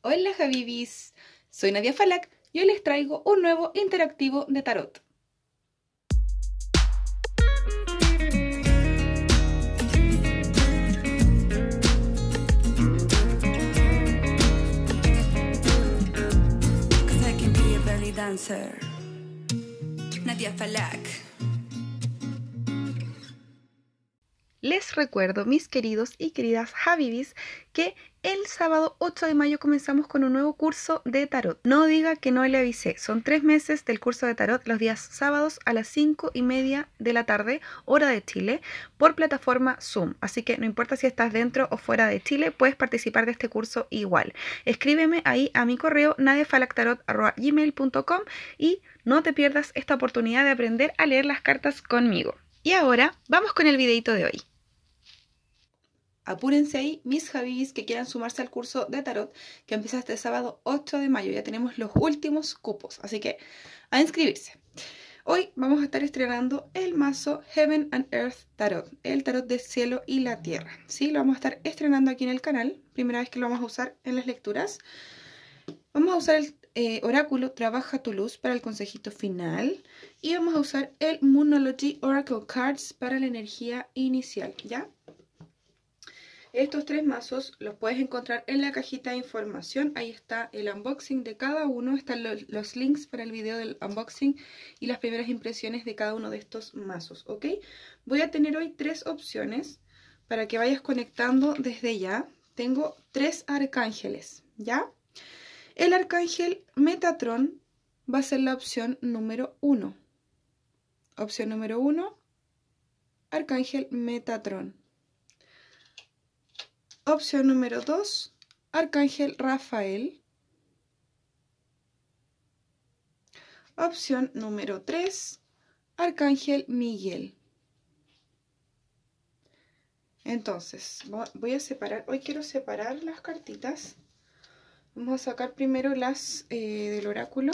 Hola Javibis, soy Nadia Falak y hoy les traigo un nuevo interactivo de tarot. Nadia Falak. Les recuerdo, mis queridos y queridas Javibis, que el sábado 8 de mayo comenzamos con un nuevo curso de tarot. No diga que no le avisé, son tres meses del curso de tarot los días sábados a las 5 y media de la tarde, hora de Chile, por plataforma Zoom. Así que no importa si estás dentro o fuera de Chile, puedes participar de este curso igual. Escríbeme ahí a mi correo nadiefalactarot.gmail.com y no te pierdas esta oportunidad de aprender a leer las cartas conmigo. Y ahora vamos con el videito de hoy. Apúrense ahí, mis Javis que quieran sumarse al curso de tarot que empieza este sábado 8 de mayo. Ya tenemos los últimos cupos, así que a inscribirse. Hoy vamos a estar estrenando el mazo Heaven and Earth Tarot, el tarot del cielo y la tierra. Sí, lo vamos a estar estrenando aquí en el canal, primera vez que lo vamos a usar en las lecturas. Vamos a usar el eh, oráculo Trabaja tu luz para el consejito final y vamos a usar el Moonology Oracle Cards para la energía inicial, ¿ya? Estos tres mazos los puedes encontrar en la cajita de información. Ahí está el unboxing de cada uno. Están los, links para el video del unboxing y las primeras impresiones de cada uno de estos mazos. ¿Ok? Voy a tener hoy tres opciones para que vayas conectando desde ya. Tengo tres arcángeles. ¿Ya? El arcángel Metatron va a ser la opción número uno. Opción número uno, arcángel Metatron. Opción número 2, Arcángel Rafael. Opción número 3, Arcángel Miguel. Entonces, voy a separar, hoy quiero separar las cartitas Vamos a sacar primero las eh, del oráculo.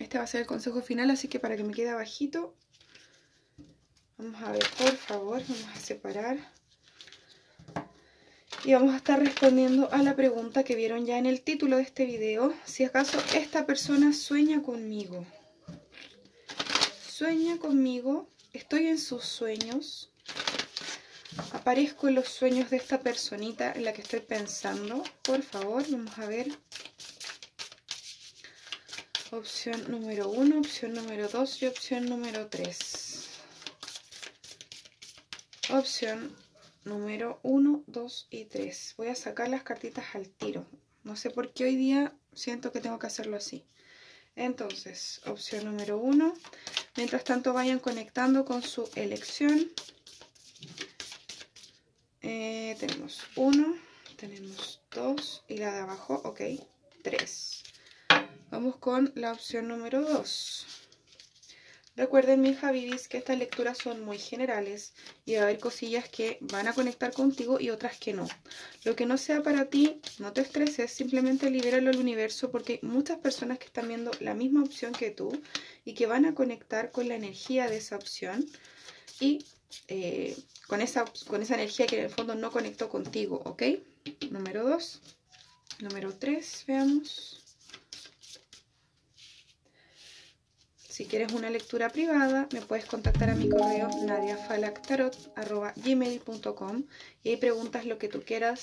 Este va a ser el consejo final, así que para que me quede bajito, Vamos a ver, por favor, vamos a separar. Y vamos a estar respondiendo a la pregunta que vieron ya en el título de este video. Si acaso esta persona sueña conmigo. Sueña conmigo, estoy en sus sueños aparezco en los sueños de esta personita en la que estoy pensando. Por favor, vamos a ver. Opción número 1, opción número 2 y opción número 3. Opción número 1, 2 y 3. Voy a sacar las cartitas al tiro. No sé por qué hoy día siento que tengo que hacerlo así. Entonces, opción número 1. Mientras tanto vayan conectando con su elección. Eh, tenemos uno, tenemos dos y la de abajo, ok, tres. Vamos con la opción número 2. Recuerden, mis vivis que estas lecturas son muy generales y va a haber cosillas que van a conectar contigo y otras que no. Lo que no sea para ti, no te estreses, simplemente libéralo al universo porque hay muchas personas que están viendo la misma opción que tú y que van a conectar con la energía de esa opción y eh, con, esa, con esa energía que en el fondo no conectó contigo, ¿ok? Número 2. Número 3, veamos. Si quieres una lectura privada, me puedes contactar a mi correo nadiafalactarot.gmail.com y ahí preguntas lo que tú quieras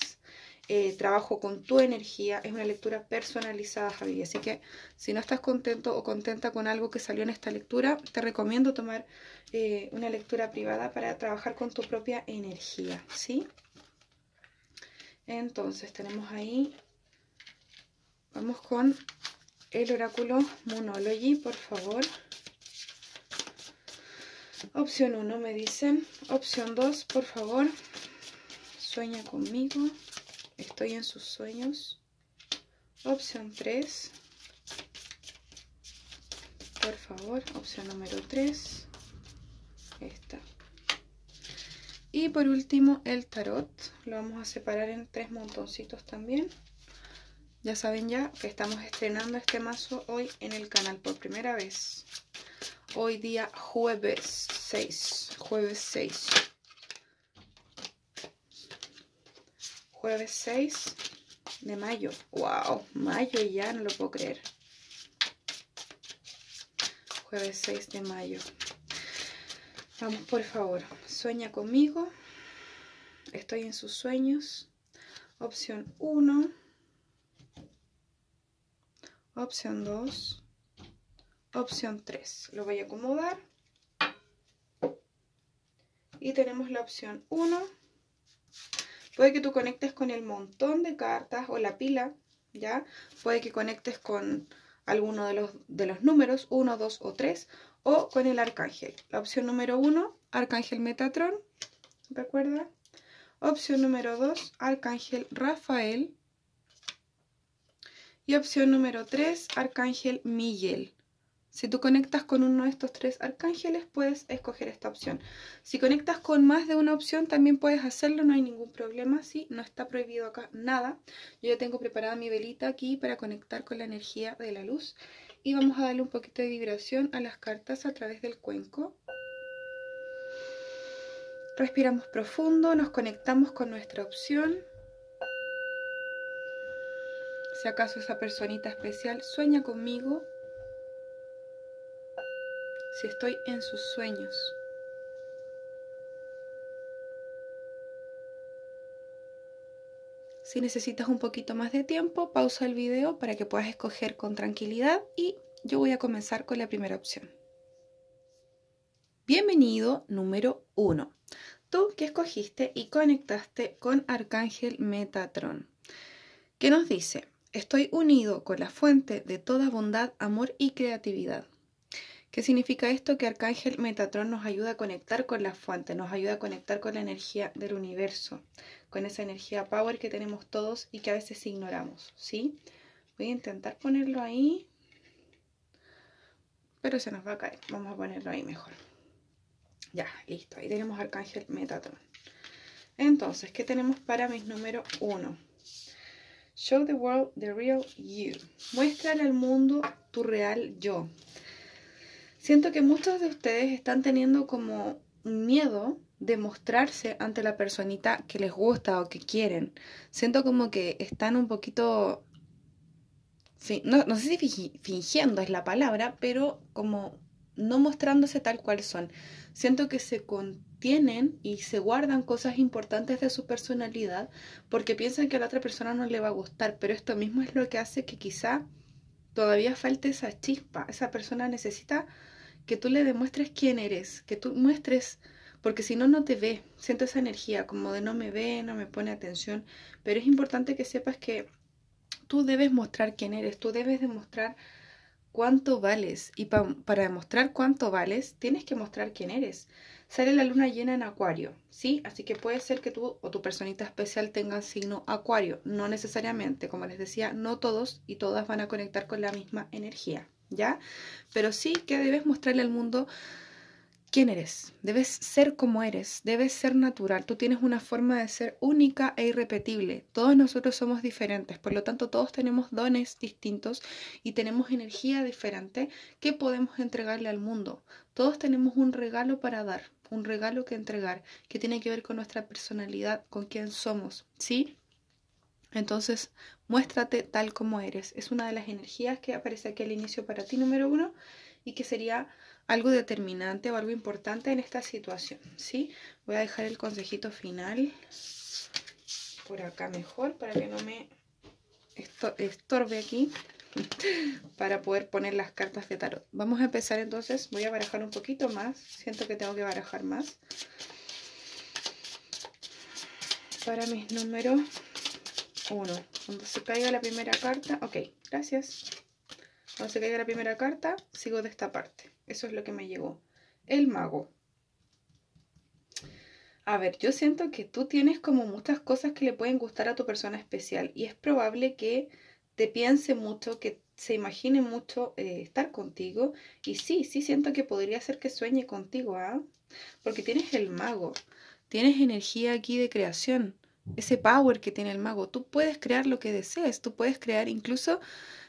eh, trabajo con tu energía, es una lectura personalizada, Javi. Así que si no estás contento o contenta con algo que salió en esta lectura, te recomiendo tomar eh, una lectura privada para trabajar con tu propia energía, ¿sí? Entonces tenemos ahí, vamos con el oráculo Monology, por favor. Opción 1 me dicen, opción 2, por favor, sueña conmigo. Estoy en sus sueños. Opción 3. Por favor, opción número 3. Esta. Y por último, el tarot. Lo vamos a separar en tres montoncitos también. Ya saben ya que estamos estrenando este mazo hoy en el canal por primera vez. Hoy día jueves 6. Jueves 6. Jueves 6 de mayo. ¡Wow! Mayo ya, no lo puedo creer. Jueves 6 de mayo. Vamos, por favor. Sueña conmigo. Estoy en sus sueños. Opción 1. Opción 2. Opción 3. Lo voy a acomodar. Y tenemos la opción 1 Puede que tú conectes con el montón de cartas o la pila, ¿ya? Puede que conectes con alguno de los, de los números, uno, dos o tres, o con el arcángel. La opción número uno, arcángel Metatron, ¿recuerda? Opción número 2, arcángel Rafael. Y opción número 3, arcángel Miguel. Si tú conectas con uno de estos tres arcángeles, puedes escoger esta opción. Si conectas con más de una opción, también puedes hacerlo, no hay ningún problema, ¿sí? No está prohibido acá nada. Yo ya tengo preparada mi velita aquí para conectar con la energía de la luz. Y vamos a darle un poquito de vibración a las cartas a través del cuenco. Respiramos profundo, nos conectamos con nuestra opción. Si acaso esa personita especial sueña conmigo, si estoy en sus sueños. Si necesitas un poquito más de tiempo, pausa el video para que puedas escoger con tranquilidad y yo voy a comenzar con la primera opción. Bienvenido número 1. Tú que escogiste y conectaste con Arcángel Metatron, que nos dice, estoy unido con la fuente de toda bondad, amor y creatividad. ¿Qué significa esto? Que Arcángel Metatron nos ayuda a conectar con la fuente, nos ayuda a conectar con la energía del universo, con esa energía power que tenemos todos y que a veces ignoramos, ¿sí? Voy a intentar ponerlo ahí, pero se nos va a caer. Vamos a ponerlo ahí mejor. Ya, listo. Ahí tenemos Arcángel Metatron. Entonces, ¿qué tenemos para mis número uno? Show the world the real you. Muéstrale al mundo tu real yo. Siento que muchos de ustedes están teniendo como miedo de mostrarse ante la personita que les gusta o que quieren. Siento como que están un poquito, no, no sé si fingiendo es la palabra, pero como no mostrándose tal cual son. Siento que se contienen y se guardan cosas importantes de su personalidad porque piensan que a la otra persona no le va a gustar, pero esto mismo es lo que hace que quizá todavía falte esa chispa. Esa persona necesita que tú le demuestres quién eres, que tú muestres, porque si no, no te ve, siento esa energía como de no me ve, no me pone atención, pero es importante que sepas que tú debes mostrar quién eres, tú debes demostrar cuánto vales y para demostrar cuánto vales tienes que mostrar quién eres. Sale la luna llena en acuario, ¿sí? Así que puede ser que tú o tu personita especial tenga signo acuario, no necesariamente, como les decía, no todos y todas van a conectar con la misma energía. ¿ya? Pero sí que debes mostrarle al mundo quién eres. Debes ser como eres, debes ser natural. Tú tienes una forma de ser única e irrepetible. Todos nosotros somos diferentes, por lo tanto todos tenemos dones distintos y tenemos energía diferente que podemos entregarle al mundo. Todos tenemos un regalo para dar, un regalo que entregar, que tiene que ver con nuestra personalidad, con quién somos, ¿sí? Entonces, muéstrate tal como eres. Es una de las energías que aparece aquí al inicio para ti, número uno, y que sería algo determinante o algo importante en esta situación, ¿sí? Voy a dejar el consejito final por acá mejor para que no me estorbe aquí para poder poner las cartas de tarot. Vamos a empezar entonces, voy a barajar un poquito más, siento que tengo que barajar más para mis números uno. Cuando se caiga la primera carta, ok, gracias. Cuando se caiga la primera carta, sigo de esta parte. Eso es lo que me llegó. El mago. A ver, yo siento que tú tienes como muchas cosas que le pueden gustar a tu persona especial y es probable que te piense mucho, que se imagine mucho eh, estar contigo y sí, sí siento que podría ser que sueñe contigo, ¿ah? Porque tienes el mago, tienes energía aquí de creación, ese power que tiene el mago. Tú puedes crear lo que desees, tú puedes crear, incluso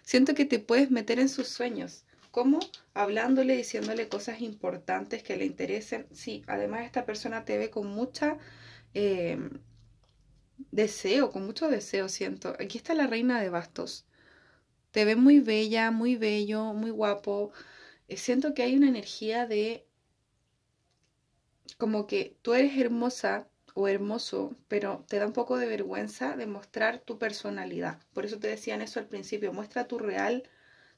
siento que te puedes meter en sus sueños. ¿Cómo? Hablándole, diciéndole cosas importantes que le interesen. Sí, además esta persona te ve con mucha eh, deseo, con mucho deseo, siento. Aquí está la reina de bastos. Te ve muy bella, muy bello, muy guapo. Eh, siento que hay una energía de como que tú eres hermosa, o hermoso, pero te da un poco de vergüenza de mostrar tu personalidad. Por eso te decían eso al principio, muestra tu real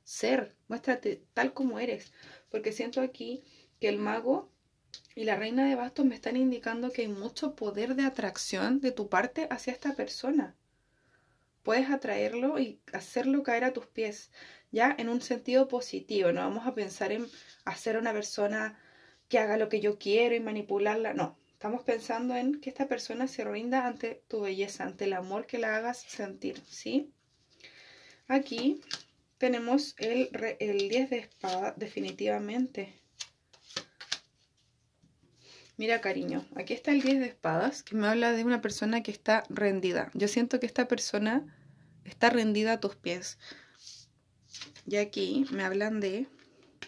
ser, muéstrate tal como eres, porque siento aquí que el mago y la reina de bastos me están indicando que hay mucho poder de atracción de tu parte hacia esta persona. Puedes atraerlo y hacerlo caer a tus pies, ya en un sentido positivo. No vamos a pensar en hacer una persona que haga lo que yo quiero y manipularla, no, Estamos pensando en que esta persona se rinda ante tu belleza, ante el amor que la hagas sentir, ¿sí? Aquí tenemos el, el 10 de espada, definitivamente. Mira, cariño, aquí está el 10 de espadas que me habla de una persona que está rendida. Yo siento que esta persona está rendida a tus pies. Y aquí me hablan de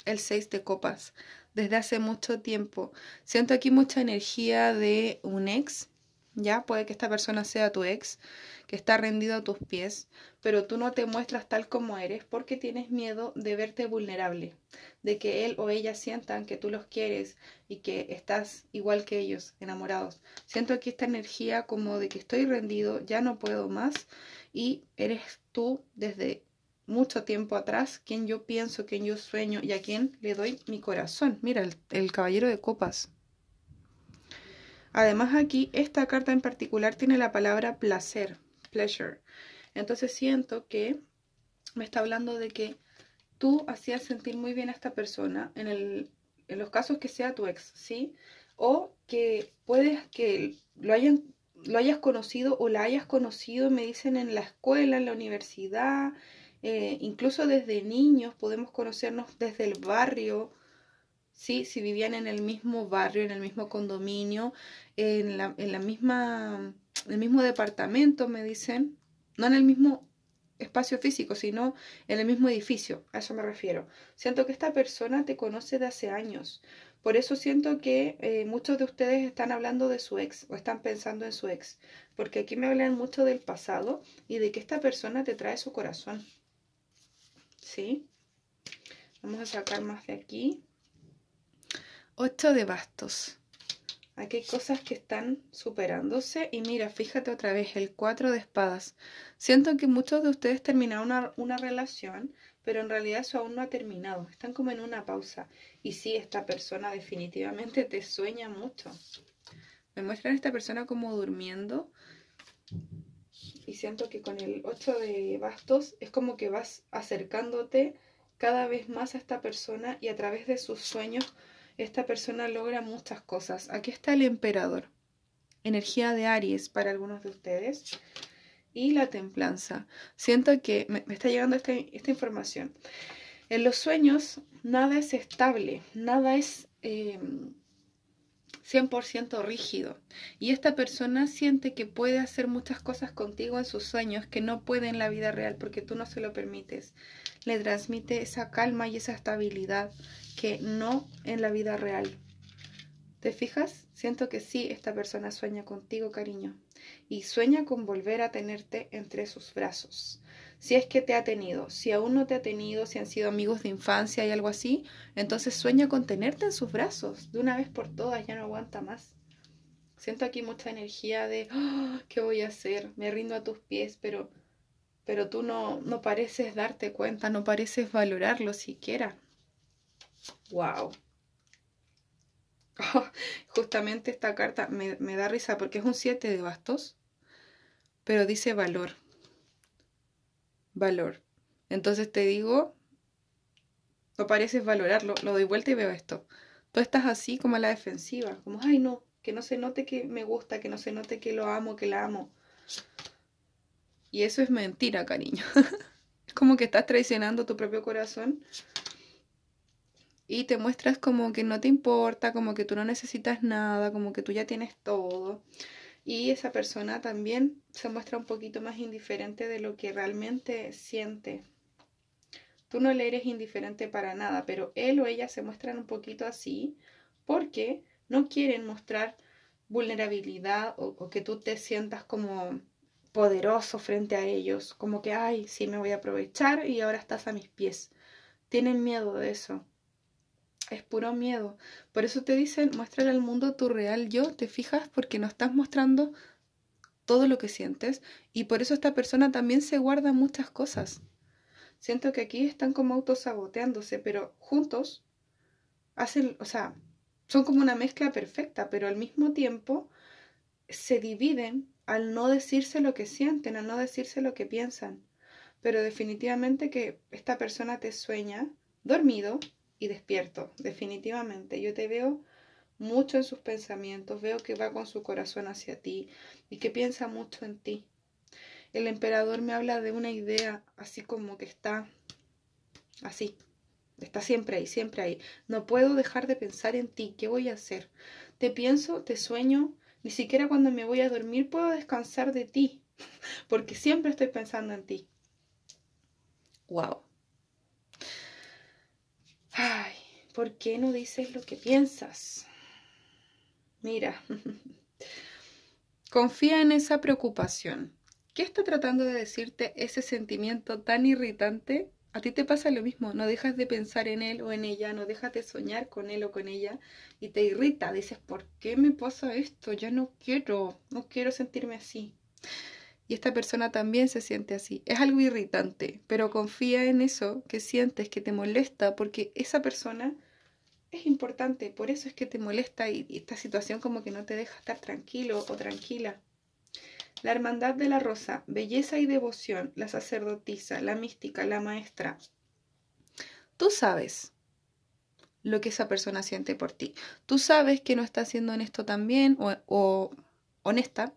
el 6 de copas, desde hace mucho tiempo. Siento aquí mucha energía de un ex, ¿ya? Puede que esta persona sea tu ex, que está rendido a tus pies, pero tú no te muestras tal como eres porque tienes miedo de verte vulnerable, de que él o ella sientan que tú los quieres y que estás igual que ellos, enamorados. Siento aquí esta energía como de que estoy rendido, ya no puedo más y eres tú desde mucho tiempo atrás, Quien yo pienso, quien yo sueño y a quien le doy mi corazón. Mira, el, caballero de copas. Además aquí, esta carta en particular tiene la palabra placer, pleasure. Entonces siento que me está hablando de que tú hacías sentir muy bien a esta persona en, el, en los casos que sea tu ex, ¿sí? O que puedes que lo, hayan, lo hayas conocido o la hayas conocido, me dicen en la escuela, en la universidad, eh, incluso desde niños podemos conocernos desde el barrio, ¿sí? si vivían en el mismo barrio, en el mismo condominio, en, la, en la misma, el mismo departamento, me dicen, no en el mismo espacio físico, sino en el mismo edificio, a eso me refiero. Siento que esta persona te conoce de hace años, por eso siento que eh, muchos de ustedes están hablando de su ex o están pensando en su ex, porque aquí me hablan mucho del pasado y de que esta persona te trae su corazón. ¿sí? Vamos a sacar más de aquí. Ocho de bastos. Aquí hay cosas que están superándose. Y mira, fíjate otra vez, el cuatro de espadas. Siento que muchos de ustedes terminaron una, una relación, pero en realidad eso aún no ha terminado. Están como en una pausa. Y sí, esta persona definitivamente te sueña mucho. Me muestran a esta persona como durmiendo y siento que con el 8 de bastos es como que vas acercándote cada vez más a esta persona y a través de sus sueños esta persona logra muchas cosas. Aquí está el emperador, energía de Aries para algunos de ustedes y la templanza. Siento que me, está llegando este, esta información. En los sueños nada es estable, nada es... Eh, 100% rígido. Y esta persona siente que puede hacer muchas cosas contigo en sus sueños que no puede en la vida real porque tú no se lo permites. Le transmite esa calma y esa estabilidad que no en la vida real. ¿Te fijas? Siento que sí, esta persona sueña contigo, cariño. Y sueña con volver a tenerte entre sus brazos si es que te ha tenido. Si aún no te ha tenido, si han sido amigos de infancia y algo así, entonces sueña con tenerte en sus brazos de una vez por todas, ya no aguanta más. Siento aquí mucha energía de, ah, ¿qué voy a hacer? Me rindo a tus pies, pero, pero tú no, no pareces darte cuenta, no pareces valorarlo siquiera. ¡Wow! Ah, justamente esta carta me, me da risa porque es un 7 de bastos, pero dice valor valor. Entonces te digo, no pareces valorarlo, lo doy vuelta y veo esto. Tú estás así como a la defensiva, como, ay no, que no se note que me gusta, que no se note que lo amo, que la amo. Y eso es mentira, cariño. es como que estás traicionando tu propio corazón y te muestras como que no te importa, como que tú no necesitas nada, como que tú ya tienes todo y esa persona también se muestra un poquito más indiferente de lo que realmente siente. Tú no le eres indiferente para nada, pero él o ella se muestran un poquito así porque no quieren mostrar vulnerabilidad o, que tú te sientas como poderoso frente a ellos, como que, ay, sí, me voy a aprovechar y ahora estás a mis pies. Tienen miedo de eso es puro miedo. Por eso te dicen, muéstrale al mundo tu real yo, te fijas porque no estás mostrando todo lo que sientes y por eso esta persona también se guarda muchas cosas. Siento que aquí están como autosaboteándose, pero juntos hacen, o sea, son como una mezcla perfecta, pero al mismo tiempo se dividen al no decirse lo que sienten, al no decirse lo que piensan. Pero definitivamente que esta persona te sueña dormido, y despierto, definitivamente. Yo te veo mucho en sus pensamientos, veo que va con su corazón hacia ti y que piensa mucho en ti. El emperador me habla de una idea así como que está así, está siempre ahí, siempre ahí. No puedo dejar de pensar en ti, ¿qué voy a hacer? Te pienso, te sueño, ni siquiera cuando me voy a dormir puedo descansar de ti, porque siempre estoy pensando en ti. ¡guau! Ay, ¿por qué no dices lo que piensas? Mira, confía en esa preocupación. ¿Qué está tratando de decirte ese sentimiento tan irritante? A ti te pasa lo mismo, no dejas de pensar en él o en ella, no dejas de soñar con él o con ella y te irrita, dices, ¿por qué me pasa esto? Ya no quiero, no quiero sentirme así y esta persona también se siente así. Es algo irritante, pero confía en eso que sientes, que te molesta, porque esa persona es importante, por eso es que te molesta y, esta situación como que no te deja estar tranquilo o tranquila. La hermandad de la rosa, belleza y devoción, la sacerdotisa, la mística, la maestra. Tú sabes lo que esa persona siente por ti. Tú sabes que no está siendo honesto también o honesta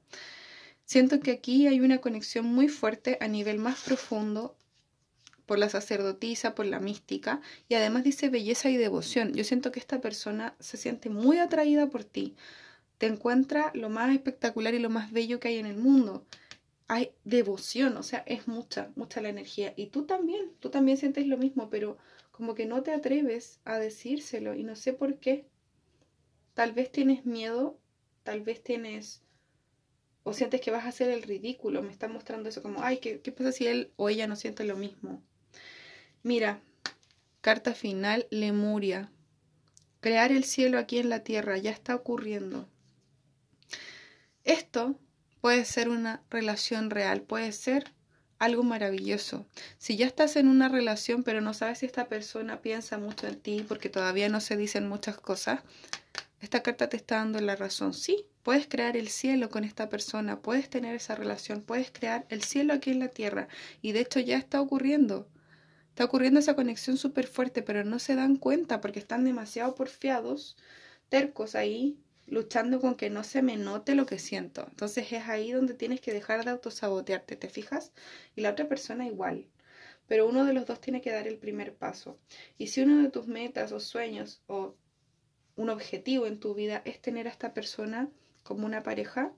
Siento que aquí hay una conexión muy fuerte a nivel más profundo por la sacerdotisa, por la mística, y además dice belleza y devoción. Yo siento que esta persona se siente muy atraída por ti. Te encuentra lo más espectacular y lo más bello que hay en el mundo. Hay devoción, o sea, es mucha, mucha la energía. Y tú también, tú también sientes lo mismo, pero como que no te atreves a decírselo y no sé por qué. Tal vez tienes miedo, tal vez tienes o sientes que vas a hacer el ridículo, me está mostrando eso como, ay, ¿qué, ¿qué, pasa si él o ella no siente lo mismo? Mira, carta final, Lemuria. Crear el cielo aquí en la tierra, ya está ocurriendo. Esto puede ser una relación real, puede ser algo maravilloso. Si ya estás en una relación pero no sabes si esta persona piensa mucho en ti porque todavía no se dicen muchas cosas, esta carta te está dando la razón. Sí, Puedes crear el cielo con esta persona, puedes tener esa relación, puedes crear el cielo aquí en la tierra. Y de hecho ya está ocurriendo. Está ocurriendo esa conexión súper fuerte, pero no se dan cuenta porque están demasiado porfiados, tercos ahí, luchando con que no se me note lo que siento. Entonces es ahí donde tienes que dejar de autosabotearte, ¿te fijas? Y la otra persona igual. Pero uno de los dos tiene que dar el primer paso. Y si uno de tus metas o sueños o un objetivo en tu vida es tener a esta persona, como una pareja,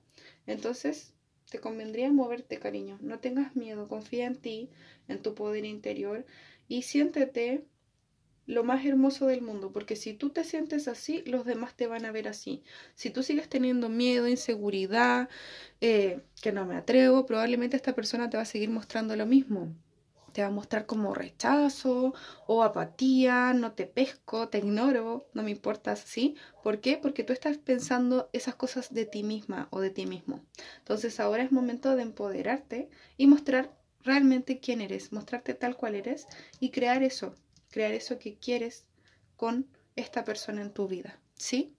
entonces te convendría moverte, cariño. No tengas miedo, confía en ti, en tu poder interior y siéntete lo más hermoso del mundo, porque si tú te sientes así, los demás te van a ver así. Si tú sigues teniendo miedo, inseguridad, eh, que no me atrevo, probablemente esta persona te va a seguir mostrando lo mismo. Te va a mostrar como rechazo o apatía, no te pesco, te ignoro, no me importas, ¿sí? ¿Por qué? Porque tú estás pensando esas cosas de ti misma o de ti mismo. Entonces ahora es momento de empoderarte y mostrar realmente quién eres, mostrarte tal cual eres y crear eso, crear eso que quieres con esta persona en tu vida, ¿sí?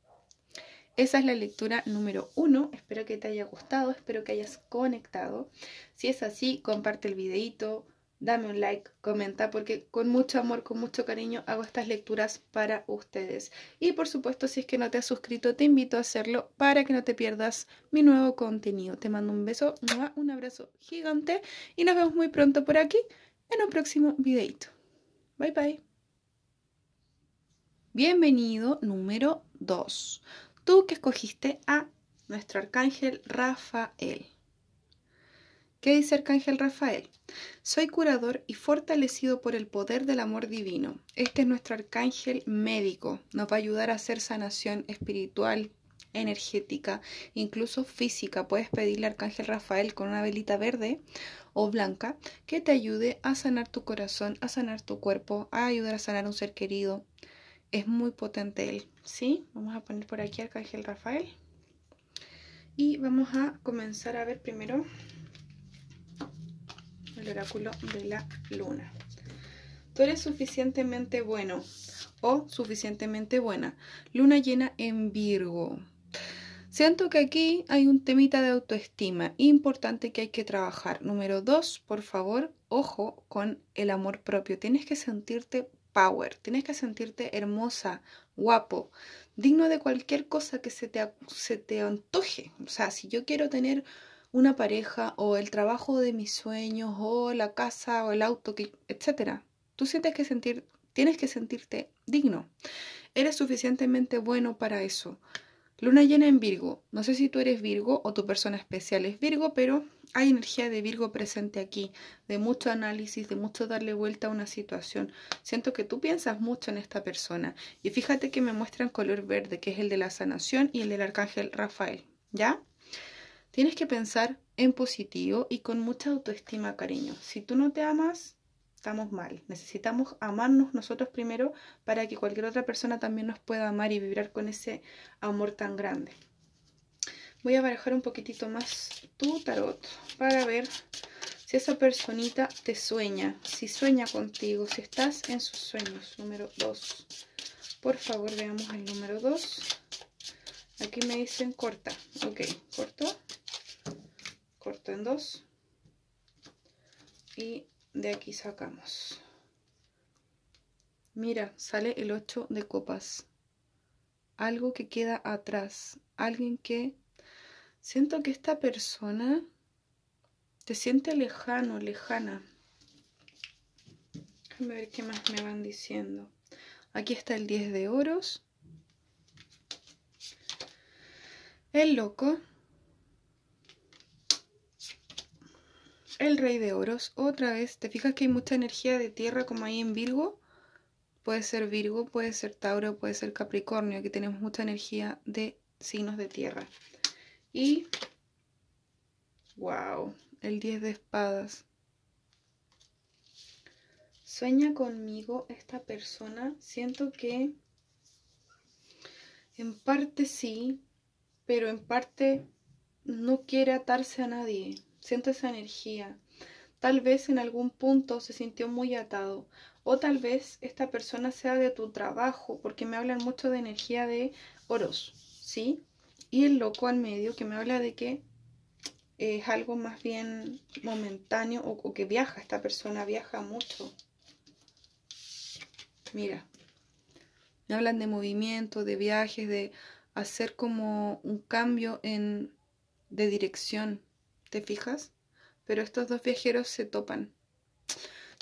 Esa es la lectura número uno. Espero que te haya gustado, espero que hayas conectado. Si es así, comparte el videito, dame un like, comenta, porque con mucho amor, con mucho cariño hago estas lecturas para ustedes. Y por supuesto, si es que no te has suscrito, te invito a hacerlo para que no te pierdas mi nuevo contenido. Te mando un beso, un abrazo gigante y nos vemos muy pronto por aquí en un próximo videito. Bye bye. Bienvenido número 2. Tú que escogiste a nuestro arcángel Rafael. ¿Qué dice Arcángel Rafael? Soy curador y fortalecido por el poder del amor divino. Este es nuestro arcángel médico. Nos va a ayudar a hacer sanación espiritual, energética, incluso física. Puedes pedirle al Arcángel Rafael con una velita verde o blanca que te ayude a sanar tu corazón, a sanar tu cuerpo, a ayudar a sanar un ser querido. Es muy potente él, ¿sí? Vamos a poner por aquí Arcángel Rafael. Y vamos a comenzar a ver primero oráculo de la luna. Tú eres suficientemente bueno o suficientemente buena. Luna llena en Virgo. Siento que aquí hay un temita de autoestima importante que hay que trabajar. Número dos, por favor, ojo con el amor propio. Tienes que sentirte power, tienes que sentirte hermosa, guapo, digno de cualquier cosa que se te, se te antoje. O sea, si yo quiero tener una pareja o el trabajo de mis sueños o la casa o el auto, etc. Tú sientes que sentir, tienes que sentirte digno. Eres suficientemente bueno para eso. Luna llena en Virgo. No sé si tú eres Virgo o tu persona especial es Virgo, pero hay energía de Virgo presente aquí, de mucho análisis, de mucho darle vuelta a una situación. Siento que tú piensas mucho en esta persona. Y fíjate que me muestran color verde, que es el de la sanación y el del arcángel Rafael. ¿Ya? Tienes que pensar en positivo y con mucha autoestima, cariño. Si tú no te amas, estamos mal. Necesitamos amarnos nosotros primero para que cualquier otra persona también nos pueda amar y vibrar con ese amor tan grande. Voy a barajar un poquitito más tu tarot para ver si esa personita te sueña, si sueña contigo, si estás en sus sueños. Número 2. Por favor, veamos el número 2. Aquí me dicen corta. Ok, corto dos y de aquí sacamos mira sale el 8 de copas algo que queda atrás alguien que siento que esta persona te siente lejano lejana A ver qué más me van diciendo aquí está el 10 de oros el loco El rey de oros, otra vez. ¿Te fijas que hay mucha energía de tierra como ahí en Virgo? Puede ser Virgo, puede ser Tauro, puede ser Capricornio. Aquí tenemos mucha energía de signos de tierra. Y... ¡Wow! El 10 de espadas. Sueña conmigo esta persona. Siento que... En parte sí, pero en parte no quiere atarse a nadie. Siento esa energía. Tal vez en algún punto se sintió muy atado. O tal vez esta persona sea de tu trabajo, porque me hablan mucho de energía de oros, ¿sí? Y el loco al medio que me habla de que es algo más bien momentáneo o, que viaja, esta persona viaja mucho. Mira, me hablan de movimiento, de viajes, de hacer como un cambio de dirección. ¿Te fijas? Pero estos dos viajeros se topan.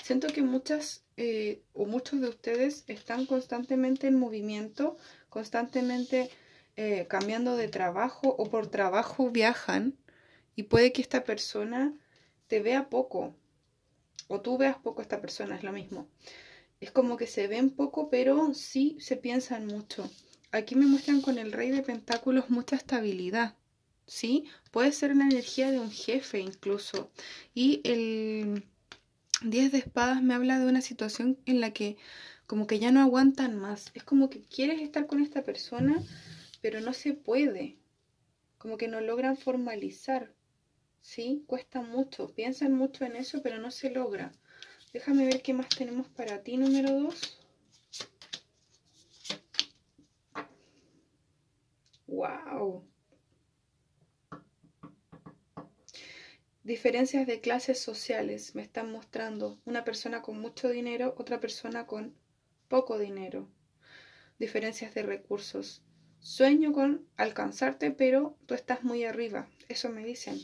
Siento que muchas eh, o muchos de ustedes están constantemente en movimiento, constantemente eh, cambiando de trabajo o por trabajo viajan y puede que esta persona te vea poco o tú veas poco a esta persona, es lo mismo. Es como que se ven poco, pero sí se piensan mucho. Aquí me muestran con el rey de pentáculos mucha estabilidad. ¿sí? Puede ser una energía de un jefe incluso. Y el 10 de espadas me habla de una situación en la que como que ya no aguantan más. Es como que quieres estar con esta persona, pero no se puede. Como que no logran formalizar, ¿sí? Cuesta mucho, piensan mucho en eso, pero no se logra. Déjame ver qué más tenemos para ti, número 2. ¡Wow! diferencias de clases sociales me están mostrando una persona con mucho dinero, otra persona con poco dinero, diferencias de recursos. Sueño con alcanzarte, pero tú estás muy arriba. Eso me dicen.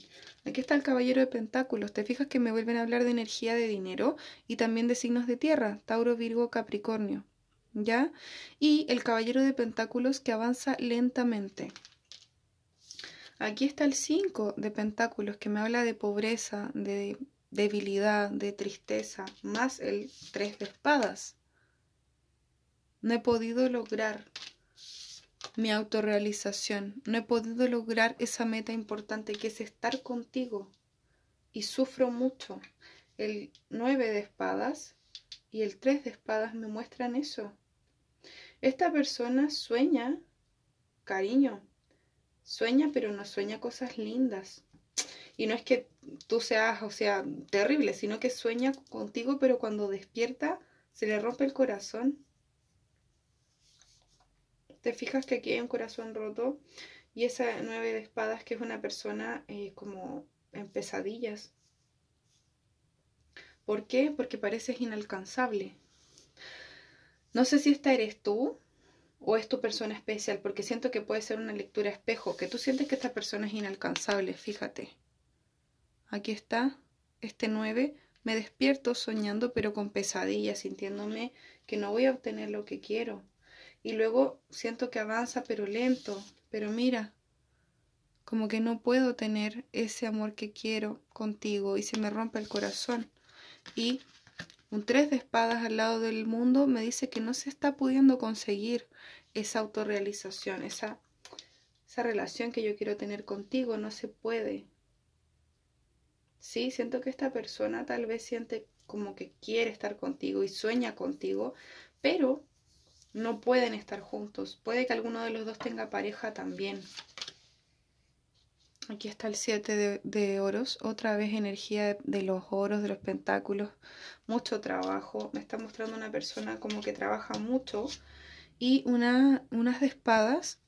Aquí está el caballero de pentáculos. Te fijas que me vuelven a hablar de energía de dinero y también de signos de tierra, Tauro, Virgo, Capricornio. ¿Ya? Y el caballero de pentáculos que avanza lentamente. Aquí está el 5 de Pentáculos que me habla de pobreza, de debilidad, de tristeza, más el 3 de espadas. No he podido lograr mi autorrealización, no he podido lograr esa meta importante que es estar contigo y sufro mucho. El 9 de espadas y el 3 de espadas me muestran eso. Esta persona sueña cariño, Sueña, pero no sueña cosas lindas. Y no es que tú seas, o sea, terrible, sino que sueña contigo, pero cuando despierta se le rompe el corazón. Te fijas que aquí hay un corazón roto y esa nueve de espadas que es una persona eh, como en pesadillas. ¿Por qué? Porque pareces inalcanzable. No sé si esta eres tú, o es tu persona especial, porque siento que puede ser una lectura espejo, que tú sientes que esta persona es inalcanzable, fíjate. Aquí está, este 9, me despierto soñando pero con pesadillas, sintiéndome que no voy a obtener lo que quiero. Y luego siento que avanza pero lento, pero mira, como que no puedo tener ese amor que quiero contigo y se me rompe el corazón. Y un tres de espadas al lado del mundo me dice que no se está pudiendo conseguir esa autorrealización, esa, esa relación que yo quiero tener contigo, no se puede. Sí, siento que esta persona tal vez siente como que quiere estar contigo y sueña contigo, pero no pueden estar juntos. Puede que alguno de los dos tenga pareja también. Aquí está el 7 de, oros. Otra vez energía de, los oros, de los pentáculos. Mucho trabajo. Me está mostrando una persona como que trabaja mucho. Y una, unas de espadas.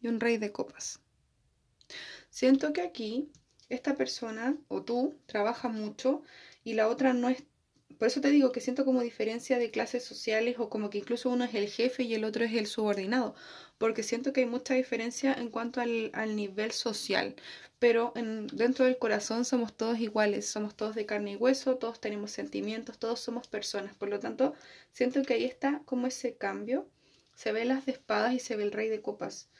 Y un rey de copas. Siento que aquí esta persona o tú trabaja mucho y la otra no es... Por eso te digo que siento como diferencia de clases sociales o como que incluso uno es el jefe y el otro es el subordinado porque siento que hay mucha diferencia en cuanto al, nivel social, pero en, dentro del corazón somos todos iguales, somos todos de carne y hueso, todos tenemos sentimientos, todos somos personas, por lo tanto siento que ahí está como ese cambio, se ve las de espadas y se ve el rey de copas.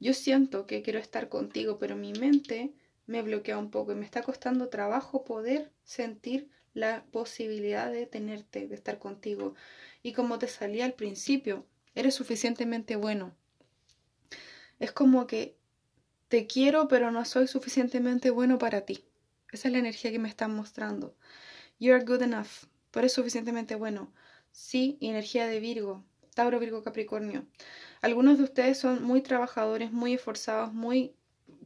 Yo siento que quiero estar contigo, pero mi mente me bloquea un poco y me está costando trabajo poder sentir la posibilidad de tenerte, de estar contigo. Y como te salía al principio, eres suficientemente bueno, es como que te quiero pero no soy suficientemente bueno para ti. Esa es la energía que me están mostrando. You are good enough, pero es suficientemente bueno. Sí, energía de Virgo, Tauro, Virgo, Capricornio. Algunos de ustedes son muy trabajadores, muy esforzados, muy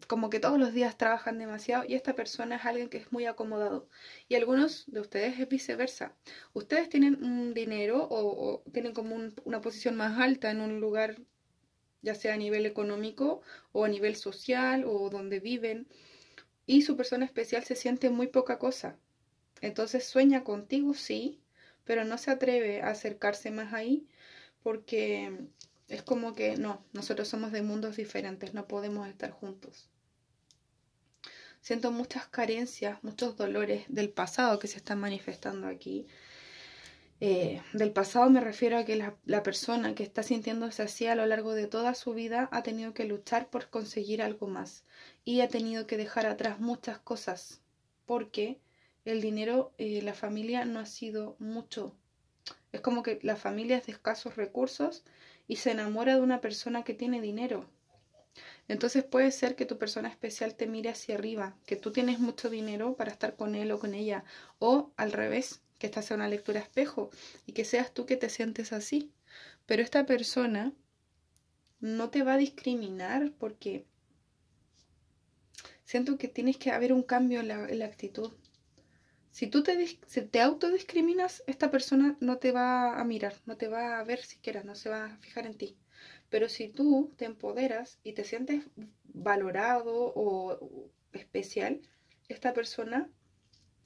como que todos los días trabajan demasiado y esta persona es alguien que es muy acomodado. Y algunos de ustedes es viceversa. Ustedes tienen un dinero o, tienen como una posición más alta en un lugar ya sea a nivel económico o a nivel social o donde viven, y su persona especial se siente muy poca cosa. Entonces sueña contigo, sí, pero no se atreve a acercarse más ahí porque es como que no, nosotros somos de mundos diferentes, no podemos estar juntos. Siento muchas carencias, muchos dolores del pasado que se están manifestando aquí eh, del pasado me refiero a que la, persona que está sintiéndose así a lo largo de toda su vida ha tenido que luchar por conseguir algo más y ha tenido que dejar atrás muchas cosas porque el dinero, eh, la familia no ha sido mucho. Es como que la familia es de escasos recursos y se enamora de una persona que tiene dinero. Entonces puede ser que tu persona especial te mire hacia arriba, que tú tienes mucho dinero para estar con él o con ella, o al revés, que esta sea una lectura espejo y que seas tú que te sientes así. Pero esta persona no te va a discriminar porque siento que tienes que haber un cambio en la, actitud. Si tú te, te autodiscriminas, esta persona no te va a mirar, no te va a ver siquiera, no se va a fijar en ti. Pero si tú te empoderas y te sientes valorado o especial, esta persona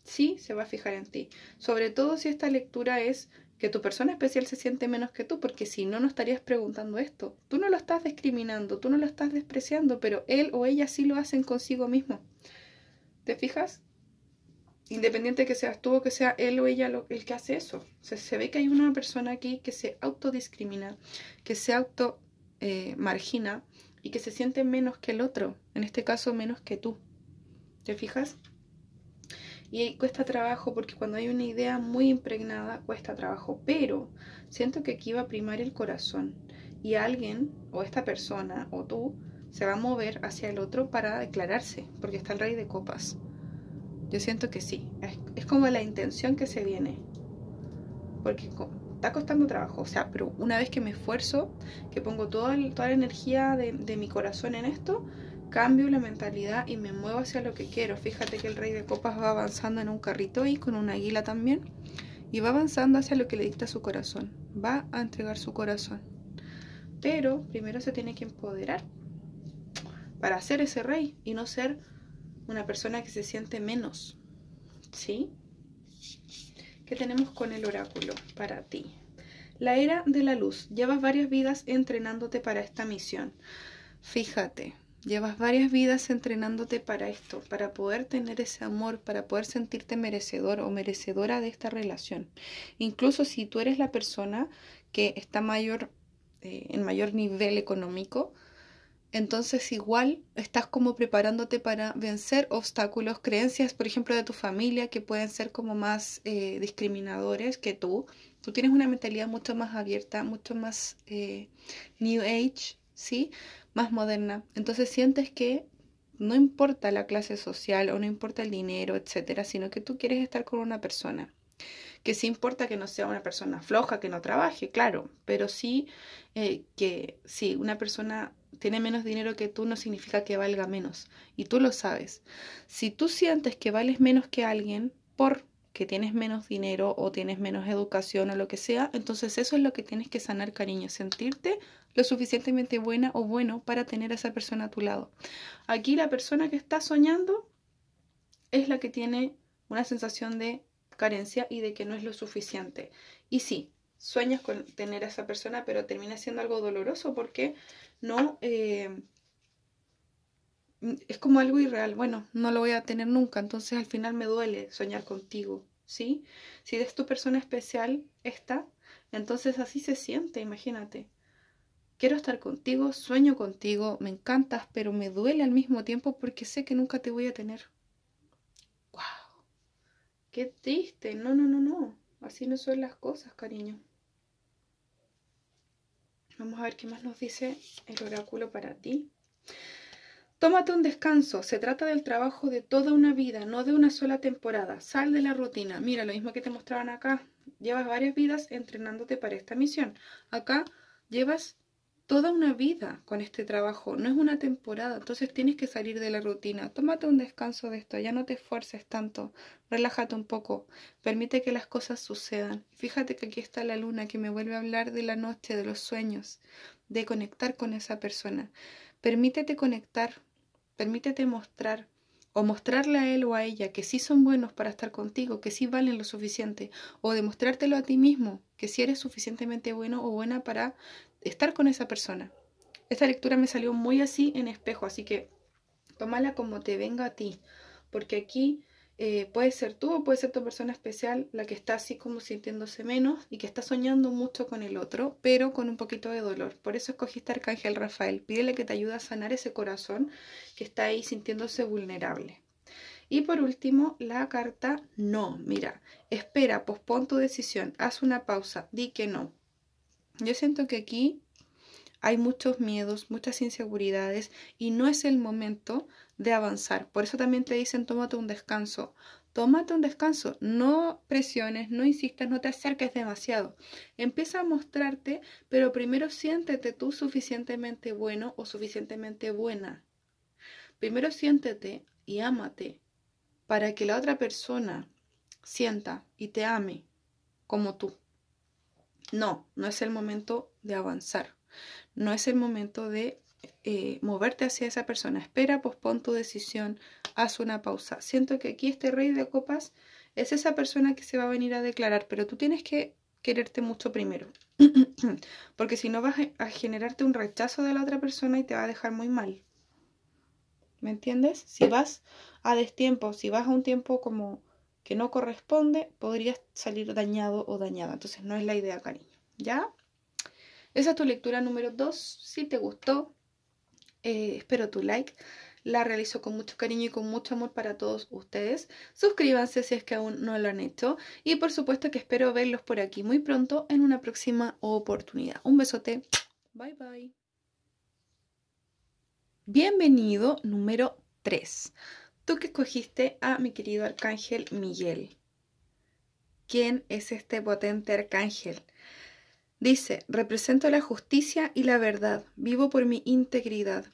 sí se va a fijar en ti. Sobre todo si esta lectura es que tu persona especial se siente menos que tú, porque si no, no estarías preguntando esto. Tú no lo estás discriminando, tú no lo estás despreciando, pero él o ella sí lo hacen consigo mismo. ¿Te fijas? Independiente que seas tú o que sea él o ella el que hace eso. se ve que hay una persona aquí que se autodiscrimina, que se auto eh, margina y que se siente menos que el otro, en este caso menos que tú. ¿Te fijas? Y cuesta trabajo porque cuando hay una idea muy impregnada cuesta trabajo, pero siento que aquí va a primar el corazón y alguien o esta persona o tú se va a mover hacia el otro para declararse, porque está el rey de copas. Yo siento que sí, es, como la intención que se viene, porque está costando trabajo, o sea, pero una vez que me esfuerzo, que pongo toda, toda la energía de, de mi corazón en esto, cambio la mentalidad y me muevo hacia lo que quiero. Fíjate que el rey de copas va avanzando en un carrito y con una águila también. Y va avanzando hacia lo que le dicta su corazón. Va a entregar su corazón. Pero primero se tiene que empoderar para ser ese rey y no ser una persona que se siente menos. ¿Sí? ¿Qué tenemos con el oráculo para ti? La era de la luz. Llevas varias vidas entrenándote para esta misión. Fíjate, Llevas varias vidas entrenándote para esto, para poder tener ese amor, para poder sentirte merecedor o merecedora de esta relación. Incluso si tú eres la persona que está mayor, eh, en mayor nivel económico, entonces igual estás como preparándote para vencer obstáculos, creencias, por ejemplo, de tu familia que pueden ser como más eh, discriminadores que tú. Tú tienes una mentalidad mucho más abierta, mucho más eh, New Age, ¿sí? más moderna. Entonces sientes que no importa la clase social o no importa el dinero, etcétera, sino que tú quieres estar con una persona. Que sí importa que no sea una persona floja, que no trabaje, claro, pero sí eh, que si una persona tiene menos dinero que tú no significa que valga menos. Y tú lo sabes. Si tú sientes que vales menos que alguien por que tienes menos dinero o tienes menos educación o lo que sea, entonces eso es lo que tienes que sanar, cariño, sentirte lo suficientemente buena o bueno para tener a esa persona a tu lado. Aquí la persona que está soñando es la que tiene una sensación de carencia y de que no es lo suficiente. Y sí, sueñas con tener a esa persona, pero termina siendo algo doloroso porque no... Eh, es como algo irreal, bueno, no lo voy a tener nunca, entonces al final me duele soñar contigo, ¿sí? Si es tu persona especial, esta, entonces así se siente, imagínate quiero estar contigo, sueño contigo, me encantas, pero me duele al mismo tiempo porque sé que nunca te voy a tener. ¡Guau! ¡Qué triste! No, no, no, no. Así no son las cosas, cariño. Vamos a ver qué más nos dice el oráculo para ti. Tómate un descanso, se trata del trabajo de toda una vida, no de una sola temporada. Sal de la rutina. Mira, lo mismo que te mostraban acá. Llevas varias vidas entrenándote para esta misión. Acá llevas toda una vida con este trabajo, no es una temporada, entonces tienes que salir de la rutina, tómate un descanso de esto, ya no te esfuerces tanto, relájate un poco, permite que las cosas sucedan. Fíjate que aquí está la luna que me vuelve a hablar de la noche, de los sueños, de conectar con esa persona. Permítete conectar, permítete mostrar o mostrarle a él o a ella que sí son buenos para estar contigo, que sí valen lo suficiente, o demostrártelo a ti mismo, que sí eres suficientemente bueno o buena para estar con esa persona. Esta lectura me salió muy así en espejo, así que tómala como te venga a ti, porque aquí eh, puede ser tú o puede ser tu persona especial la que está así como sintiéndose menos y que está soñando mucho con el otro, pero con un poquito de dolor. Por eso escogiste Arcángel Rafael. Pídele que te ayude a sanar ese corazón que está ahí sintiéndose vulnerable. Y por último, la carta no. Mira, espera, pospon tu decisión, haz una pausa, di que no. Yo siento que aquí hay muchos miedos, muchas inseguridades y no es el momento de avanzar. Por eso también te dicen tómate un descanso. Tómate un descanso, no presiones, no insistas, no te acerques demasiado. Empieza a mostrarte, pero primero siéntete tú suficientemente bueno o suficientemente buena. Primero siéntete y ámate para que la otra persona sienta y te ame como tú. No, no es el momento de avanzar. No es el momento de eh, moverte hacia esa persona. Espera, pospon tu decisión, haz una pausa. Siento que aquí este rey de copas es esa persona que se va a venir a declarar, pero tú tienes que quererte mucho primero. Porque si no vas a generarte un rechazo de la otra persona y te va a dejar muy mal. ¿Me entiendes? Si vas a destiempo, si vas a un tiempo como que no corresponde, podrías salir dañado o dañada. Entonces no es la idea, cariño. ¿Ya? Esa es tu lectura número 2. Si te gustó, eh, espero tu like. La realizo con mucho cariño y con mucho amor para todos ustedes. Suscríbanse si es que aún no lo han hecho. Y por supuesto que espero verlos por aquí muy pronto en una próxima oportunidad. Un besote. Bye bye. Bienvenido número 3 tú que escogiste a mi querido arcángel Miguel. ¿Quién es este potente arcángel? Dice, represento la justicia y la verdad, vivo por mi integridad.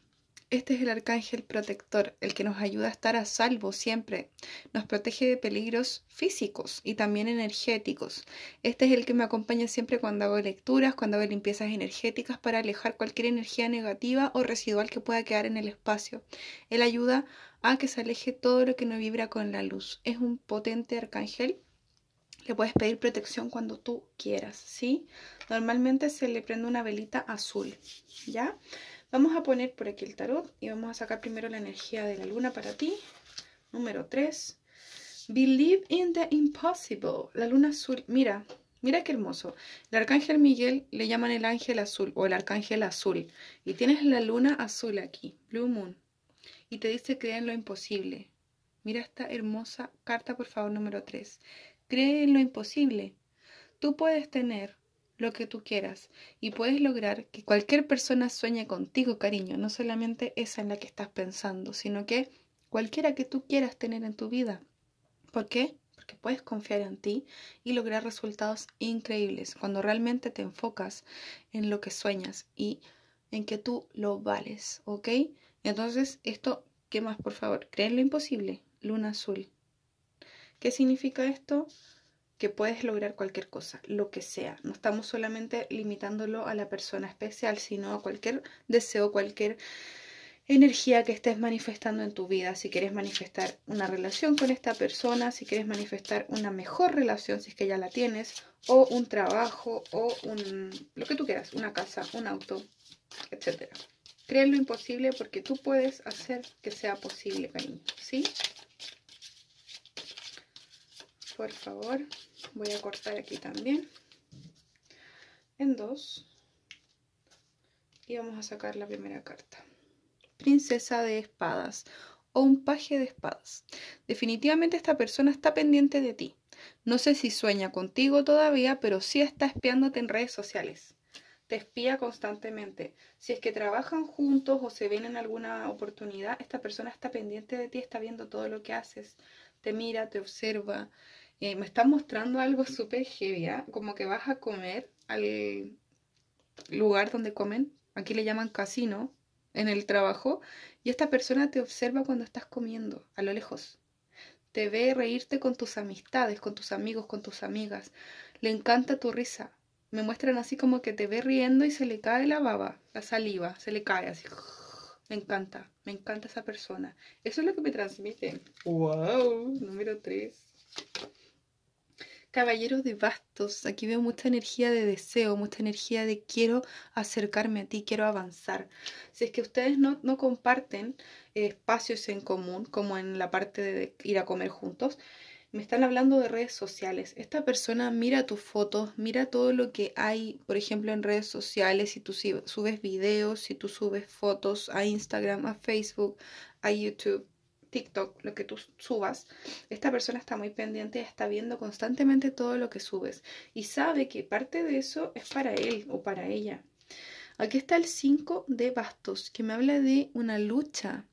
Este es el arcángel protector, el que nos ayuda a estar a salvo siempre, nos protege de peligros físicos y también energéticos. Este es el que me acompaña siempre cuando hago lecturas, cuando hago limpiezas energéticas para alejar cualquier energía negativa o residual que pueda quedar en el espacio. Él ayuda que se aleje todo lo que no vibra con la luz. Es un potente arcángel. Le puedes pedir protección cuando tú quieras, ¿sí? Normalmente se le prende una velita azul, ¿ya? Vamos a poner por aquí el tarot y vamos a sacar primero la energía de la luna para ti. Número 3. Believe in the impossible. La luna azul. Mira, Mira qué hermoso. El arcángel Miguel le llaman el ángel azul o el arcángel azul. Y tienes la luna azul aquí, Blue Moon y te dice crea en lo imposible. Mira esta hermosa carta, por favor, número 3. Cree en lo imposible. Tú puedes tener lo que tú quieras y puedes lograr que cualquier persona sueñe contigo, cariño, no solamente esa en la que estás pensando, sino que cualquiera que tú quieras tener en tu vida. ¿Por qué? Porque puedes confiar en ti y lograr resultados increíbles cuando realmente te enfocas en lo que sueñas y en que tú lo vales, ¿ok? Entonces, esto, ¿qué más, por favor? Creen lo imposible, luna azul. ¿Qué significa esto? Que puedes lograr cualquier cosa, lo que sea. No estamos solamente limitándolo a la persona especial, sino a cualquier deseo, cualquier energía que estés manifestando en tu vida. Si quieres manifestar una relación con esta persona, si quieres manifestar una mejor relación, si es que ya la tienes, o un trabajo, o un, lo que tú quieras, una casa, un auto, etcétera creo lo imposible porque tú puedes hacer que sea posible, cariño. ¿Sí? Por favor, voy a cortar aquí también. En dos. Y vamos a sacar la primera carta. Princesa de espadas o un paje de espadas. Definitivamente esta persona está pendiente de ti. No sé si sueña contigo todavía, pero sí está espiándote en redes sociales te espía constantemente. Si es que trabajan juntos o se ven en alguna oportunidad, esta persona está pendiente de ti, está viendo todo lo que haces, te mira, te observa. Eh, me está mostrando algo súper heavy, ¿ah? como que vas a comer al lugar donde comen, aquí le llaman casino, en el trabajo, y esta persona te observa cuando estás comiendo, a lo lejos. Te ve reírte con tus amistades, con tus amigos, con tus amigas. Le encanta tu risa, me muestran así como que te ve riendo y se le cae la baba, la saliva, se le cae así. Me encanta, me encanta esa persona. Eso es lo que me transmite. ¡Wow! Número 3. Caballeros de bastos, aquí veo mucha energía de deseo, mucha energía de quiero acercarme a ti, quiero avanzar. Si es que ustedes no, comparten eh, espacios en común, como en la parte de ir a comer juntos, me están hablando de redes sociales. Esta persona mira tus fotos, mira todo lo que hay, por ejemplo, en redes sociales, si tú subes videos, si tú subes fotos a Instagram, a Facebook, a YouTube, TikTok, lo que tú subas. Esta persona está muy pendiente, está viendo constantemente todo lo que subes y sabe que parte de eso es para él o para ella. Aquí está el 5 de bastos, que me habla de una lucha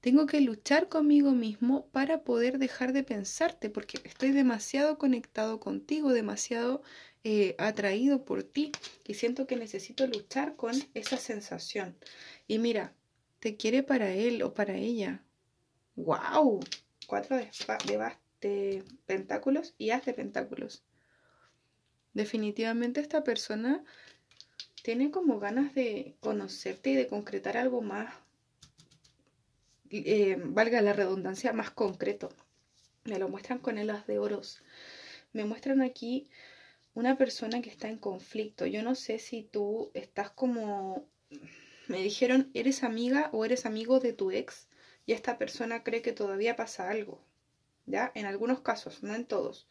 tengo que luchar conmigo mismo para poder dejar de pensarte, porque estoy demasiado conectado contigo, demasiado eh, atraído por ti y siento que necesito luchar con esa sensación. Y mira, te quiere para él o para ella. ¡Wow! Cuatro de, de, de pentáculos y haz de pentáculos. Definitivamente esta persona tiene como ganas de conocerte y de concretar algo más eh, valga la redundancia, más concreto. Me lo muestran con elas de oros. Me muestran aquí una persona que está en conflicto. Yo no sé si tú estás como... Me dijeron, ¿eres amiga o eres amigo de tu ex? Y esta persona cree que todavía pasa algo. ¿Ya? En algunos casos, no en todos.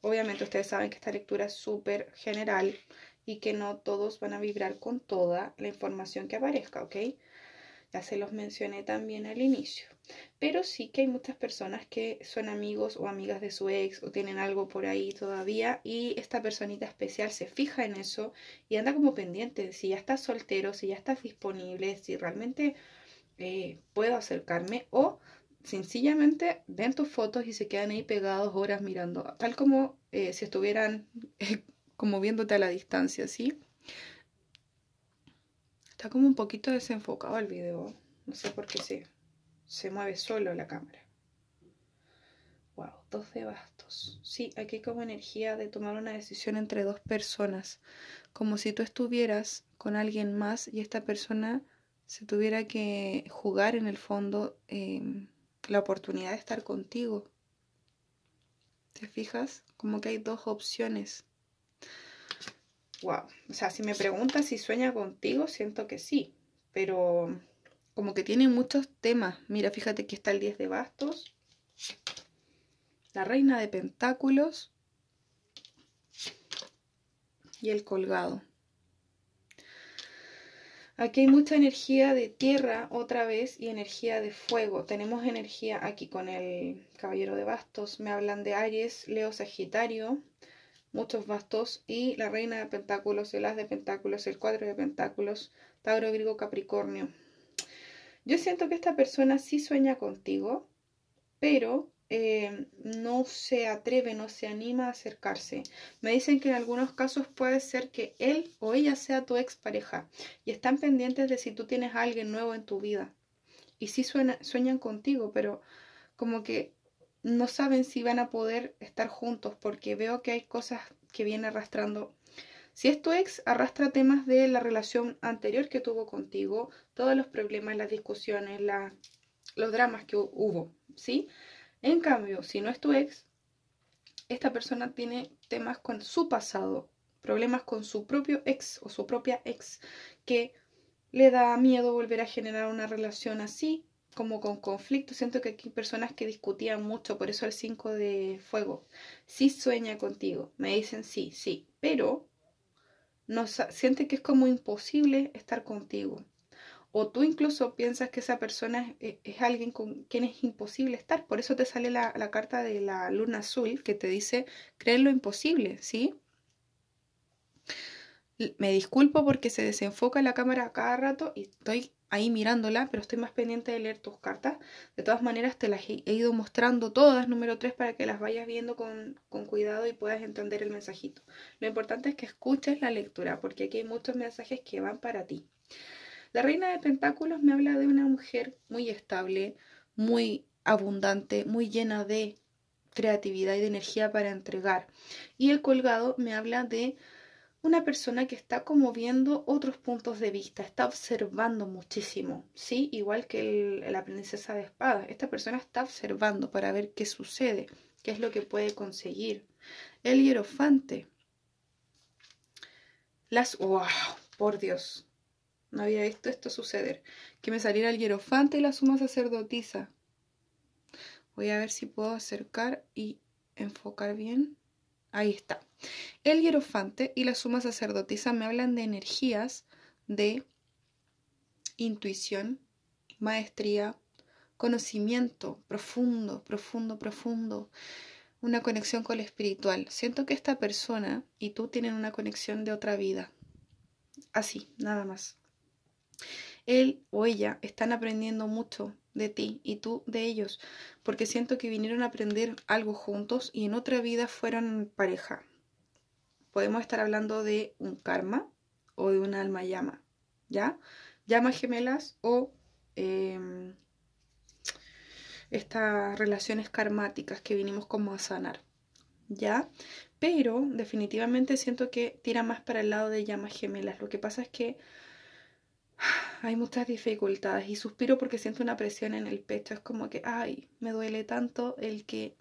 Obviamente ustedes saben que esta lectura es súper general y que no todos van a vibrar con toda la información que aparezca, ¿ok? ya se los mencioné también al inicio. Pero sí que hay muchas personas que son amigos o amigas de su ex o tienen algo por ahí todavía y esta personita especial se fija en eso y anda como pendiente de si ya estás soltero, si ya estás disponible, si realmente eh, puedo acercarme o sencillamente ven tus fotos y se quedan ahí pegados horas mirando, tal como eh, si estuvieran como viéndote a la distancia, ¿sí? Está como un poquito desenfocado el video. No sé por qué se, mueve solo la cámara. Wow, dos de bastos. Sí, aquí hay como energía de tomar una decisión entre dos personas. Como si tú estuvieras con alguien más y esta persona se tuviera que jugar en el fondo em, la oportunidad de estar contigo. ¿Te fijas? Como que hay dos opciones. O sea, si me preguntas si sueña contigo, siento que sí, pero como que tiene muchos temas. Mira, fíjate que está el 10 de bastos, la reina de pentáculos y el colgado. Aquí hay mucha energía de tierra otra vez y energía de fuego. Tenemos energía aquí con el caballero de bastos. Me hablan de Aries, Leo, Sagitario, muchos bastos, y la reina de pentáculos, el as de pentáculos, el cuadro de pentáculos, Tauro griego Capricornio. Yo siento que esta persona sí sueña contigo, pero eh, no se atreve, no se anima a acercarse. Me dicen que en algunos casos puede ser que él o ella sea tu expareja y están pendientes de si tú tienes a alguien nuevo en tu vida. Y sí sueñan contigo, pero como que no saben si van a poder estar juntos porque veo que hay cosas que viene arrastrando. Si es tu ex, arrastra temas de la relación anterior que tuvo contigo, todos los problemas, las discusiones, los dramas que hubo, ¿sí? En cambio, si no es tu ex, esta persona tiene temas con su pasado, problemas con su propio ex o su propia ex, que le da miedo volver a generar una relación así como con conflicto. Siento que aquí hay personas que discutían mucho, por eso el 5 de fuego. Sí sueña contigo, me dicen sí, sí, pero no siente que es como imposible estar contigo. O tú incluso piensas que esa persona es, alguien con quien es imposible estar. Por eso te sale la, la carta de la luna azul que te dice creer lo imposible, ¿sí? Me disculpo porque se desenfoca la cámara cada rato y estoy ahí mirándola, pero estoy más pendiente de leer tus cartas. De todas maneras, te las he ido mostrando todas, número 3, para que las vayas viendo con, con, cuidado y puedas entender el mensajito. Lo importante es que escuches la lectura, porque aquí hay muchos mensajes que van para ti. La reina de pentáculos me habla de una mujer muy estable, muy abundante, muy llena de creatividad y de energía para entregar. Y el colgado me habla de una persona que está como viendo otros puntos de vista, está observando muchísimo, ¿sí? Igual que la princesa de espada, esta persona está observando para ver qué sucede, qué es lo que puede conseguir. El hierofante. Las... ¡Wow! Por Dios. No había visto esto suceder. Que me saliera el hierofante y la suma sacerdotisa. Voy a ver si puedo acercar y enfocar bien. Ahí está. El hierofante y la suma sacerdotisa me hablan de energías, de intuición, maestría, conocimiento profundo, profundo, profundo, una conexión con lo espiritual. Siento que esta persona y tú tienen una conexión de otra vida. Así, nada más. Él o ella están aprendiendo mucho de ti y tú de ellos, porque siento que vinieron a aprender algo juntos y en otra vida fueron pareja. Podemos estar hablando de un karma o de un alma llama, ¿ya? Llamas gemelas o em, estas relaciones karmáticas que vinimos como a sanar, ¿ya? Pero definitivamente siento que tira más para el lado de llamas gemelas. Lo que pasa es que hay muchas dificultades y suspiro porque siento una presión en el pecho. Es como que, ay, me duele tanto el que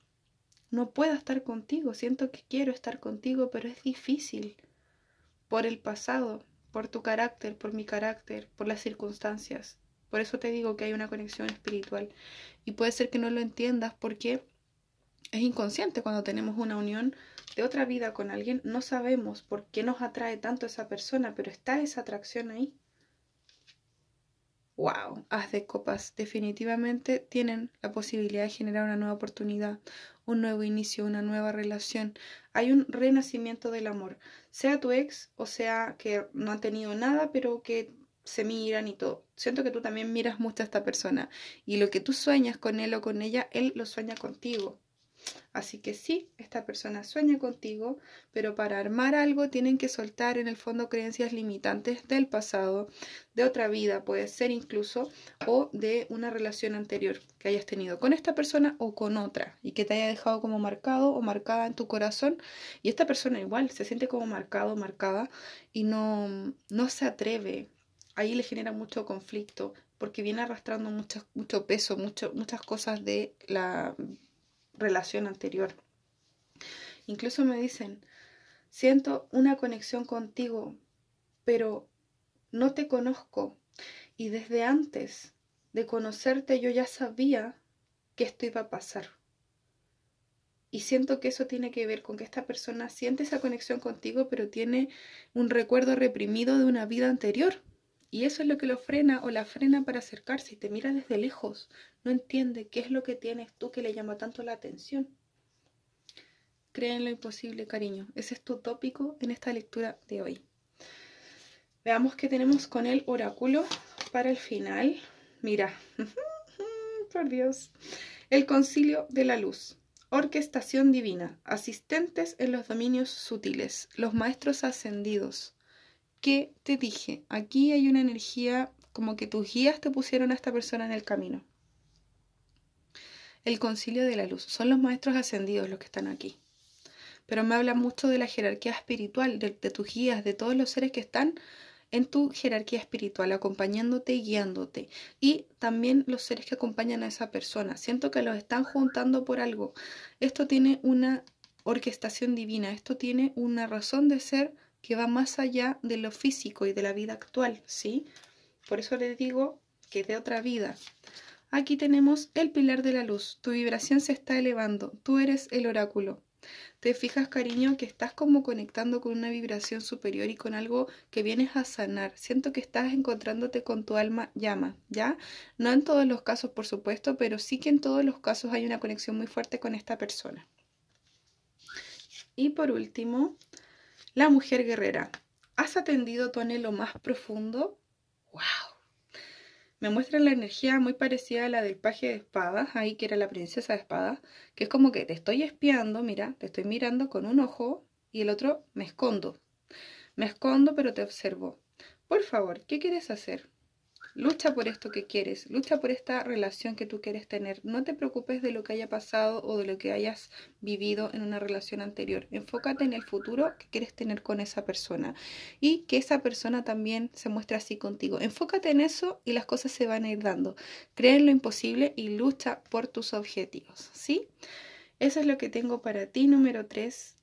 no pueda estar contigo. Siento que quiero estar contigo, pero es difícil por el pasado, por tu carácter, por mi carácter, por las circunstancias. Por eso te digo que hay una conexión espiritual. Y puede ser que no lo entiendas porque es inconsciente cuando tenemos una unión de otra vida con alguien. No sabemos por qué nos atrae tanto esa persona, pero está esa atracción ahí wow, haz de copas definitivamente tienen la posibilidad de generar una nueva oportunidad, un nuevo inicio, una nueva relación. Hay un renacimiento del amor, sea tu ex o sea que no ha tenido nada, pero que se miran y todo. Siento que tú también miras mucho a esta persona y lo que tú sueñas con él o con ella, él lo sueña contigo. Así que sí, esta persona sueña contigo, pero para armar algo tienen que soltar en el fondo creencias limitantes del pasado, de otra vida, puede ser incluso, o de una relación anterior que hayas tenido con esta persona o con otra y que te haya dejado como marcado o marcada en tu corazón. Y esta persona igual se siente como marcado o marcada y no, no se atreve. Ahí le genera mucho conflicto porque viene arrastrando mucho, mucho peso, muchas cosas de la relación anterior. Incluso me dicen, siento una conexión contigo, pero no te conozco. Y desde antes de conocerte yo ya sabía que esto iba a pasar. Y siento que eso tiene que ver con que esta persona siente esa conexión contigo, pero tiene un recuerdo reprimido de una vida anterior. Y eso es lo que lo frena o la frena para acercarse y te mira desde lejos. No entiende qué es lo que tienes tú que le llama tanto la atención. Cree lo imposible, cariño. Ese es tu tópico en esta lectura de hoy. Veamos qué tenemos con el oráculo para el final. Mira, por Dios. El concilio de la luz. Orquestación divina. Asistentes en los dominios sutiles. Los maestros ascendidos que te dije, aquí hay una energía como que tus guías te pusieron a esta persona en el camino. El concilio de la luz, son los maestros ascendidos los que están aquí. Pero me habla mucho de la jerarquía espiritual, de, de tus guías, de todos los seres que están en tu jerarquía espiritual, acompañándote y guiándote. Y también los seres que acompañan a esa persona. Siento que los están juntando por algo. Esto tiene una orquestación divina, esto tiene una razón de ser que va más allá de lo físico y de la vida actual, ¿sí? Por eso les digo que es de otra vida. Aquí tenemos el pilar de la luz. Tu vibración se está elevando. Tú eres el oráculo. Te fijas, cariño, que estás como conectando con una vibración superior y con algo que vienes a sanar. Siento que estás encontrándote con tu alma llama, ¿ya? No en todos los casos, por supuesto, pero sí que en todos los casos hay una conexión muy fuerte con esta persona. Y por último, la mujer guerrera, ¿has atendido tu anhelo más profundo? ¡Wow! Me muestra la energía muy parecida a la del paje de espadas, ahí que era la princesa de espadas, que es como que te estoy espiando, mira, te estoy mirando con un ojo y el otro me escondo. Me escondo pero te observo. Por favor, ¿qué quieres hacer? Lucha por esto que quieres, lucha por esta relación que tú quieres tener. No te preocupes de lo que haya pasado o de lo que hayas vivido en una relación anterior. Enfócate en el futuro que quieres tener con esa persona y que esa persona también se muestre así contigo. Enfócate en eso y las cosas se van a ir dando. Cree en lo imposible y lucha por tus objetivos, ¿sí? Eso es lo que tengo para ti, número 3.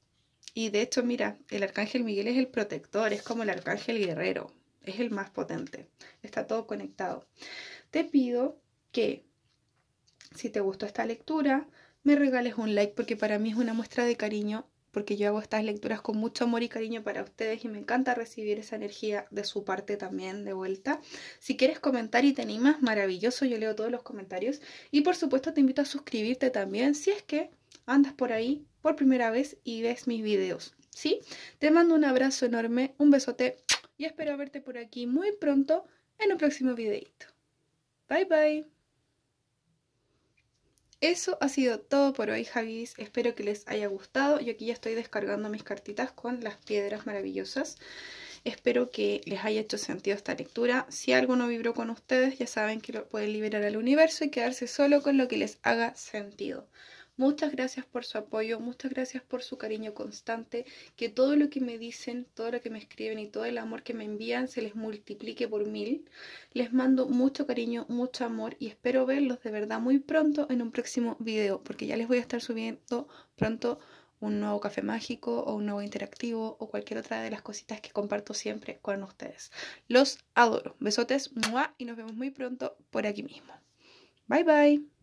Y de hecho, mira, el arcángel Miguel es el protector, es como el arcángel guerrero es el más potente. Está todo conectado. Te pido que si te gustó esta lectura, me regales un like porque para mí es una muestra de cariño, porque yo hago estas lecturas con mucho amor y cariño para ustedes y me encanta recibir esa energía de su parte también de vuelta. Si quieres comentar y te animas, maravilloso, yo leo todos los comentarios. Y por supuesto te invito a suscribirte también si es que andas por ahí por primera vez y ves mis videos. ¿Sí? Te mando un abrazo enorme, un besote y espero verte por aquí muy pronto en un próximo videito. Bye bye. Eso ha sido todo por hoy, Javis. Espero que les haya gustado. Yo aquí ya estoy descargando mis cartitas con las piedras maravillosas. Espero que les haya hecho sentido esta lectura. Si algo no vibró con ustedes, ya saben que lo pueden liberar al universo y quedarse solo con lo que les haga sentido. Muchas gracias por su apoyo, muchas gracias por su cariño constante, que todo lo que me dicen, todo lo que me escriben y todo el amor que me envían se les multiplique por mil. Les mando mucho cariño, mucho amor y espero verlos de verdad muy pronto en un próximo video, porque ya les voy a estar subiendo pronto un nuevo café mágico o un nuevo interactivo o cualquier otra de las cositas que comparto siempre con ustedes. Los adoro. Besotes, ¡mua! y nos vemos muy pronto por aquí mismo. Bye bye.